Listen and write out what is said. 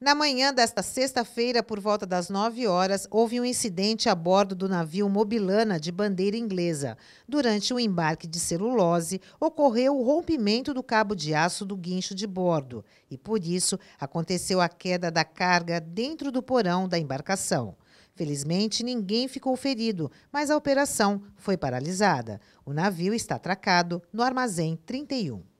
Na manhã desta sexta-feira, por volta das 9 horas, houve um incidente a bordo do navio Mobilana de bandeira inglesa. Durante o embarque de celulose, ocorreu o rompimento do cabo de aço do guincho de bordo e, por isso, aconteceu a queda da carga dentro do porão da embarcação. Felizmente, ninguém ficou ferido, mas a operação foi paralisada. O navio está atracado no armazém 31.